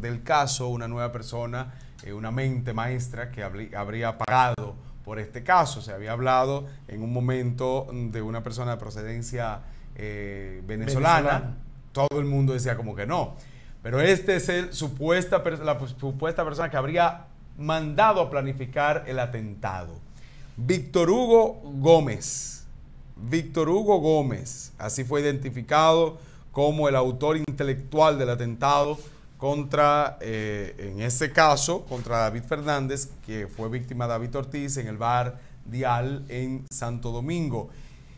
del caso, una nueva persona, eh, una mente maestra que habría pagado por este caso. Se había hablado en un momento de una persona de procedencia eh, venezolana. Todo el mundo decía como que no. Pero este es el supuesta, la supuesta persona que habría mandado a planificar el atentado. Víctor Hugo Gómez. Víctor Hugo Gómez, así fue identificado como el autor intelectual del atentado contra, eh, en este caso, contra David Fernández, que fue víctima de David Ortiz en el bar Dial en Santo Domingo.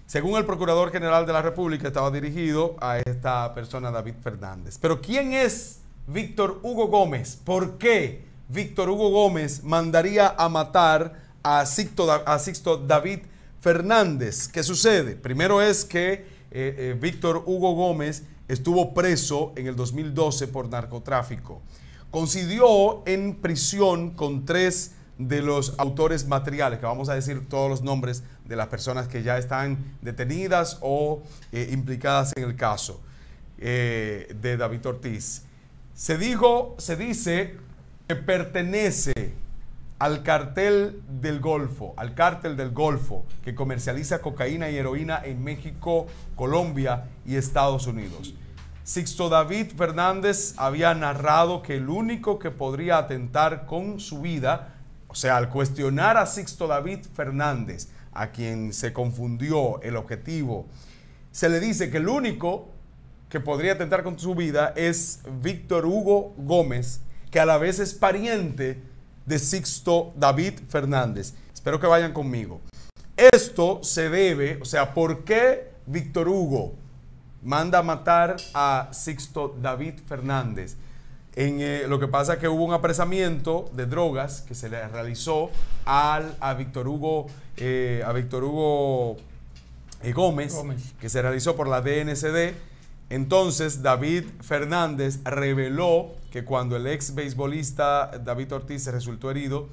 Según el Procurador General de la República, estaba dirigido a esta persona, David Fernández. Pero ¿quién es Víctor Hugo Gómez? ¿Por qué Víctor Hugo Gómez mandaría a matar a Sixto, a David Fernández? ¿Qué sucede? Primero es que eh, eh, Víctor Hugo Gómez estuvo preso en el 2012 por narcotráfico. Coincidió en prisión con tres de los autores materiales, que vamos a decir todos los nombres de las personas que ya están detenidas o eh, implicadas en el caso eh, de David Ortiz. Se dijo, se dice que pertenece al cartel del Golfo, al cartel del Golfo, que comercializa cocaína y heroína en México, Colombia y Estados Unidos. Sixto David Fernández había narrado que el único que podría atentar con su vida, o sea, al cuestionar a Sixto David Fernández, a quien se confundió el objetivo, se le dice que el único que podría atentar con su vida es Víctor Hugo Gómez, que a la vez es pariente de Sixto David Fernández. Espero que vayan conmigo. Esto se debe, o sea, ¿por qué Víctor Hugo manda a matar a Sixto David Fernández? En, eh, lo que pasa es que hubo un apresamiento de drogas que se le realizó al, a Víctor Hugo, eh, a Hugo eh, Gómez, Gómez, que se realizó por la DNCD entonces, David Fernández reveló que cuando el ex beisbolista David Ortiz resultó herido,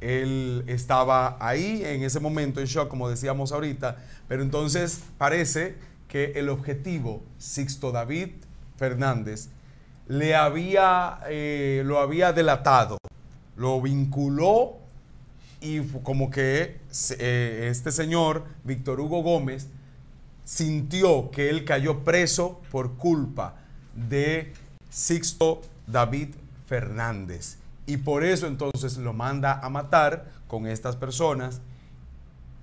él estaba ahí en ese momento en shock, como decíamos ahorita, pero entonces parece que el objetivo, Sixto David Fernández, le había, eh, lo había delatado, lo vinculó y como que eh, este señor, Víctor Hugo Gómez, sintió que él cayó preso por culpa de Sixto David Fernández. Y por eso entonces lo manda a matar con estas personas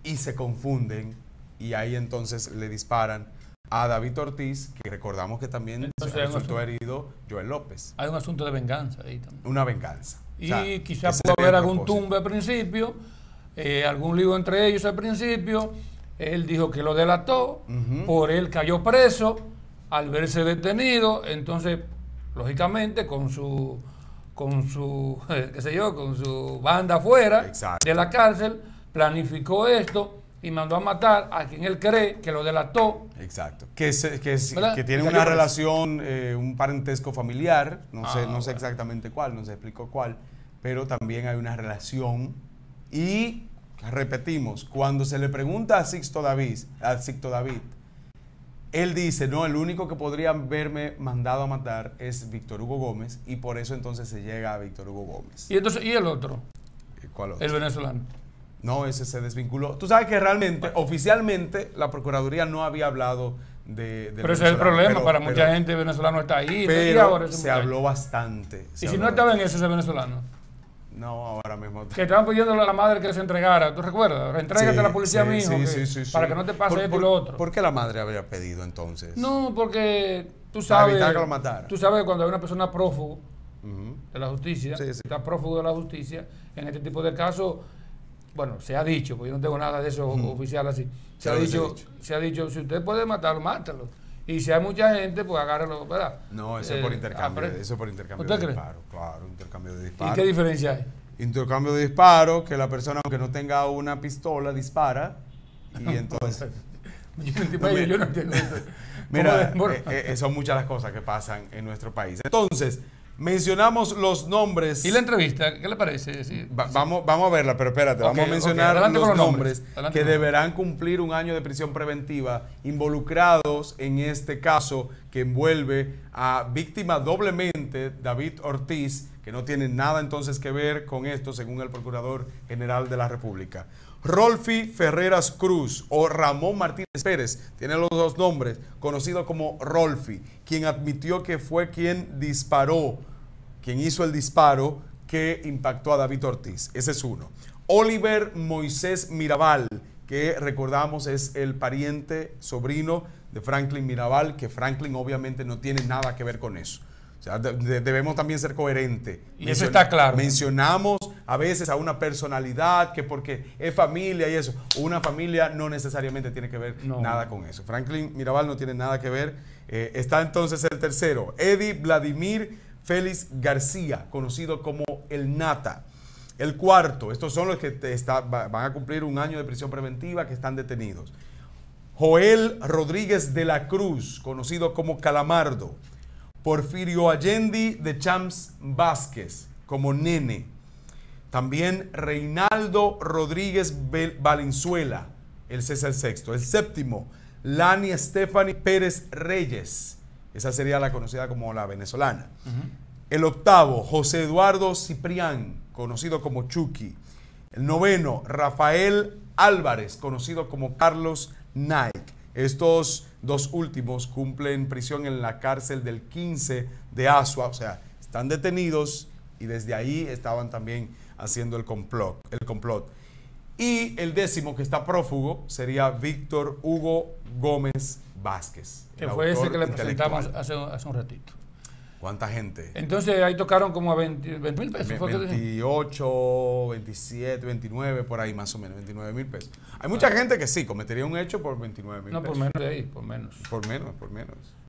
y se confunden y ahí entonces le disparan a David Ortiz, que recordamos que también resultó herido Joel López. Hay un asunto de venganza ahí también. Una venganza. Y quizás pueda haber algún tumbe al principio, eh, algún lío entre ellos al principio, él dijo que lo delató, por él cayó preso, al verse detenido, entonces, lógicamente, con su, con su, sé yo, con su banda afuera de la cárcel, planificó esto y mandó a matar a quien él cree que lo delató. Exacto. Que, que, tiene una relación, eh, un parentesco familiar, no, ah, sé, no sé exactamente cuál, no se explicó cuál, pero también hay una relación y repetimos, cuando se le pregunta a Sixto David, Sixto David, él dice, no, el único que podría haberme mandado a matar es Víctor Hugo Gómez y por eso entonces se llega a Víctor Hugo Gómez. ¿Y, entonces, ¿y el otro? ¿Cuál otro? El venezolano. No, ese se desvinculó. Tú sabes que realmente, oficialmente, la Procuraduría no había hablado de... pero ese es el problema, para mucha gente venezolano está ahí. Pero, se habló bastante. ¿Y si no estaba en ese, ese venezolano? No, ahora mismo. Que estaban pidiendo a la madre que se entregara. ¿Tú recuerdas? Entrégate a la policía sí, mismo. para que no te pase por, lo otro. ¿Por qué la madre había pedido entonces? No, porque tú sabes. evitar que lo matara. Tú sabes cuando hay una persona prófugo de la justicia, está prófugo de la justicia, en este tipo de casos, bueno, se ha dicho, porque yo no tengo nada de eso oficial así. Se, ha dicho, dicho, se ha dicho, si usted puede matarlo, mátalo. Y si hay mucha gente, pues agárralo, ¿verdad? No, eso es por eh, intercambio, eso es por intercambio de disparos. Claro, intercambio de disparo ¿Y qué diferencia hay? Intercambio de disparo, que la persona, aunque no tenga una pistola, dispara. Y entonces... Mira, eh, eh, son muchas las cosas que pasan en nuestro país. Entonces, mencionamos los nombres. ¿Y la entrevista? ¿Qué le parece? Vamos, vamos a verla, pero espérate, vamos a mencionar los, nombres, nombres que deberán cumplir un año de prisión preventiva involucrados en este caso que envuelve a víctima doblemente David Ortiz, que no tiene nada entonces que ver con esto, según el Procurador General de la República. Rolfi Ferreras Cruz o Ramón Martínez Pérez, tiene los dos nombres, conocido como Rolfi, quien admitió que fue quien disparó quien hizo el disparo que impactó a David Ortiz. Ese es uno. Oliver Moisés Mirabal, que recordamos es el pariente, sobrino de Franklin Mirabal, que Franklin obviamente no tiene nada que ver con eso. debemos también ser coherentes. Y eso está claro. Mencionamos a veces a una personalidad que porque es familia y eso, una familia no necesariamente tiene que ver nada con eso. Franklin Mirabal no tiene nada que ver. Eh, está entonces el tercero, Eddie Vladimir Félix García, conocido como el Nata. El cuarto, estos son los que van a cumplir un año de prisión preventiva que están detenidos. Joel Rodríguez de la Cruz, conocido como Calamardo. Porfirio Allende de Champs Vázquez, como nene. También Reinaldo Rodríguez Valenzuela, el César sexto. El séptimo, Lani Stephanie Pérez Reyes. Esa sería la conocida como la venezolana. El octavo, José Eduardo Ciprián, conocido como Chucky. El noveno, Rafael Álvarez, conocido como Carlos Nike. Estos dos últimos cumplen prisión en la cárcel del 15 de Asua, o sea, están detenidos y desde ahí estaban también haciendo el complot. El complot. Y el décimo que está prófugo sería Víctor Hugo Gómez Vázquez. Que fue ese que le presentamos hace, un ratito. ¿Cuánta gente? Entonces ahí tocaron como a 20 mil pesos. 28, 27, 29, por ahí más o menos, 29 mil pesos. Hay mucha gente que sí, cometería un hecho por 29 mil pesos. No, por menos de ahí, por menos. Por menos, por menos.